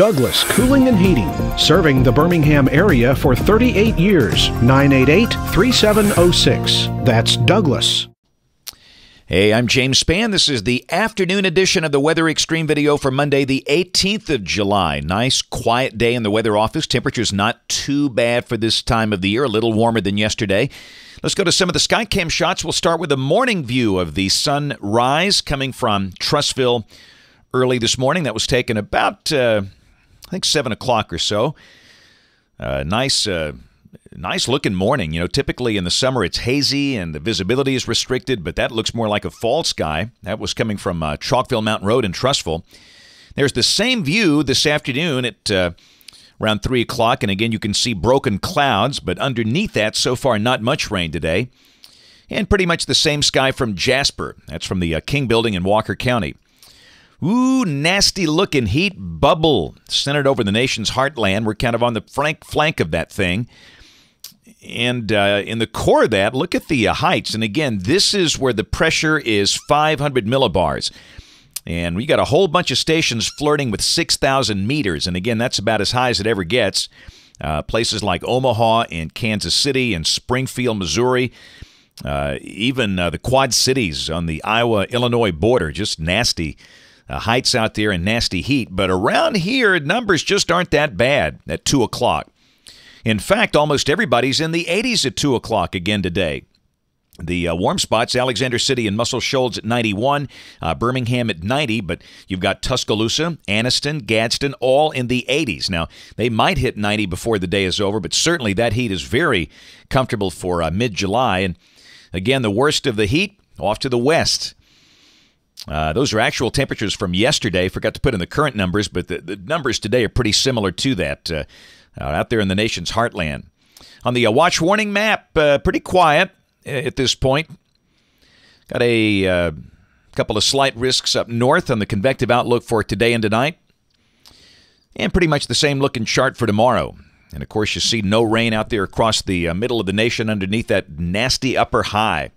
Douglas Cooling and Heating, serving the Birmingham area for 38 years. 988 3706. That's Douglas. Hey, I'm James Spann. This is the afternoon edition of the Weather Extreme video for Monday, the 18th of July. Nice, quiet day in the weather office. Temperature's not too bad for this time of the year, a little warmer than yesterday. Let's go to some of the Skycam shots. We'll start with a morning view of the sunrise coming from Trussville early this morning. That was taken about. Uh, I think seven o'clock or so. Uh, nice, uh, nice looking morning. You know, typically in the summer it's hazy and the visibility is restricted, but that looks more like a fall sky. That was coming from uh, Chalkville Mountain Road in Trustful. There's the same view this afternoon at uh, around three o'clock, and again you can see broken clouds, but underneath that, so far not much rain today. And pretty much the same sky from Jasper. That's from the uh, King Building in Walker County. Ooh, nasty looking heat bubble centered over the nation's heartland. We're kind of on the flank flank of that thing. And uh, in the core of that, look at the uh, heights. And again, this is where the pressure is 500 millibars. And we got a whole bunch of stations flirting with 6,000 meters. And again, that's about as high as it ever gets. Uh, places like Omaha and Kansas City and Springfield, Missouri, uh, even uh, the Quad Cities on the Iowa Illinois border, just nasty uh, heights out there and nasty heat, but around here, numbers just aren't that bad at 2 o'clock. In fact, almost everybody's in the 80s at 2 o'clock again today. The uh, warm spots, Alexander City and Muscle Shoals at 91, uh, Birmingham at 90, but you've got Tuscaloosa, Anniston, Gadsden, all in the 80s. Now, they might hit 90 before the day is over, but certainly that heat is very comfortable for uh, mid July. And again, the worst of the heat off to the west uh, those are actual temperatures from yesterday. Forgot to put in the current numbers, but the, the numbers today are pretty similar to that uh, out there in the nation's heartland. On the uh, watch warning map, uh, pretty quiet uh, at this point. Got a uh, couple of slight risks up north on the convective outlook for today and tonight. And pretty much the same looking chart for tomorrow. And of course, you see no rain out there across the middle of the nation underneath that nasty upper high.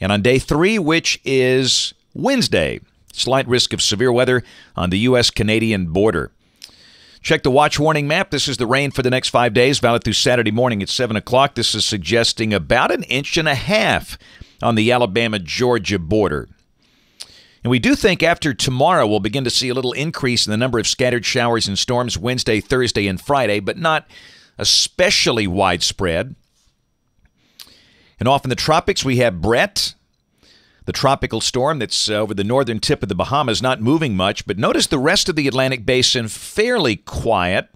And on day three, which is Wednesday. Slight risk of severe weather on the U.S. Canadian border. Check the watch warning map. This is the rain for the next five days, valid through Saturday morning at 7 o'clock. This is suggesting about an inch and a half on the Alabama Georgia border. And we do think after tomorrow we'll begin to see a little increase in the number of scattered showers and storms Wednesday, Thursday, and Friday, but not especially widespread. And off in the tropics, we have Brett, the tropical storm that's uh, over the northern tip of the Bahamas not moving much, but notice the rest of the Atlantic basin fairly quiet.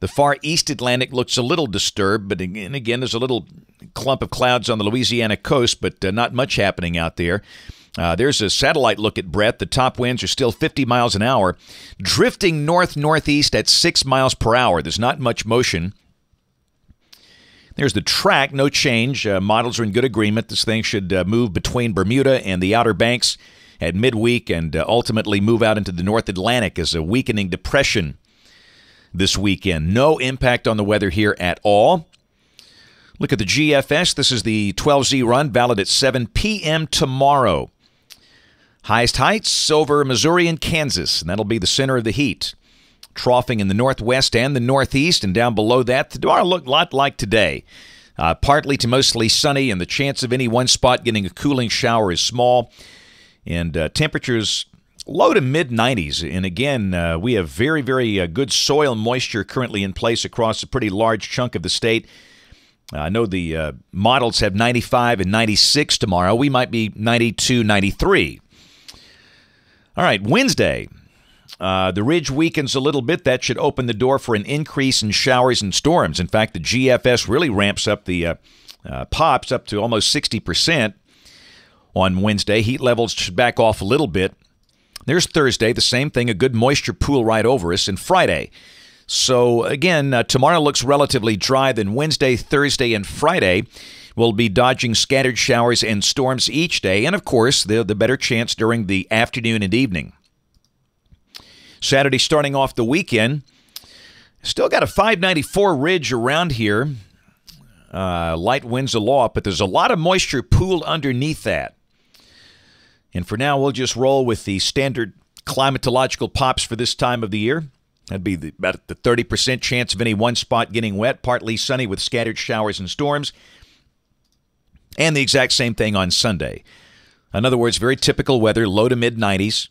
The far east Atlantic looks a little disturbed, but again, again there's a little clump of clouds on the Louisiana coast, but uh, not much happening out there. Uh, there's a satellite look at Brett. The top winds are still 50 miles an hour, drifting north northeast at 6 miles per hour. There's not much motion. There's the track, no change. Uh, models are in good agreement. This thing should uh, move between Bermuda and the Outer Banks at midweek and uh, ultimately move out into the North Atlantic as a weakening depression this weekend. No impact on the weather here at all. Look at the GFS. This is the 12Z run, valid at 7 p.m. tomorrow. Highest heights over Missouri and Kansas, and that'll be the center of the heat troughing in the northwest and the northeast, and down below that, tomorrow looked a lot like today. Uh, partly to mostly sunny, and the chance of any one spot getting a cooling shower is small. And uh, temperatures low to mid 90s. And again, uh, we have very, very uh, good soil moisture currently in place across a pretty large chunk of the state. Uh, I know the uh, models have 95 and 96 tomorrow. We might be 92, 93. All right, Wednesday. Uh, the ridge weakens a little bit. That should open the door for an increase in showers and storms. In fact, the GFS really ramps up the uh, uh, pops up to almost 60% on Wednesday. Heat levels should back off a little bit. There's Thursday, the same thing, a good moisture pool right over us, and Friday. So, again, uh, tomorrow looks relatively dry, then Wednesday, Thursday, and Friday will be dodging scattered showers and storms each day, and of course, the, the better chance during the afternoon and evening. Saturday starting off the weekend. Still got a 594 ridge around here. Uh, light winds aloft, but there's a lot of moisture pooled underneath that. And for now, we'll just roll with the standard climatological pops for this time of the year. That'd be the, about the 30% chance of any one spot getting wet, partly sunny with scattered showers and storms. And the exact same thing on Sunday. In other words, very typical weather, low to mid 90s.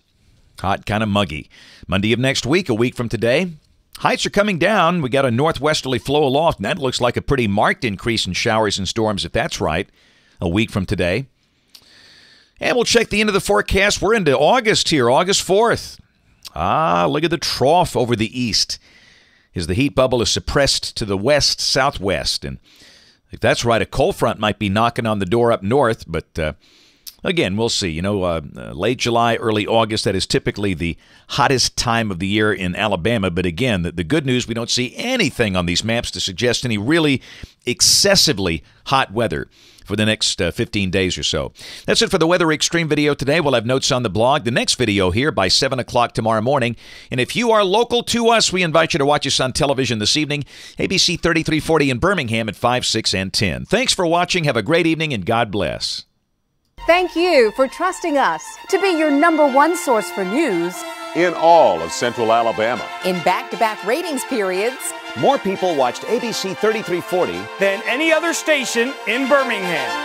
Hot, kind of muggy. Monday of next week, a week from today, Heights are coming down. We got a northwesterly flow aloft, and that looks like a pretty marked increase in showers and storms, if that's right, a week from today. And we'll check the end of the forecast. We're into August here, August 4th. Ah, look at the trough over the east as the heat bubble is suppressed to the west southwest. And if that's right, a cold front might be knocking on the door up north, but. Uh, again, we'll see. You know, uh, late July, early August, that is typically the hottest time of the year in Alabama. But again, the, the good news, we don't see anything on these maps to suggest any really excessively hot weather for the next uh, 15 days or so. That's it for the Weather Extreme video today. We'll have notes on the blog. The next video here by 7 o'clock tomorrow morning. And if you are local to us, we invite you to watch us on television this evening, ABC 3340 in Birmingham at 5, 6, and 10. Thanks for watching. Have a great evening, and God bless. Thank you for trusting us to be your number one source for news in all of Central Alabama. In back to back ratings periods, more people watched ABC 3340 than any other station in Birmingham.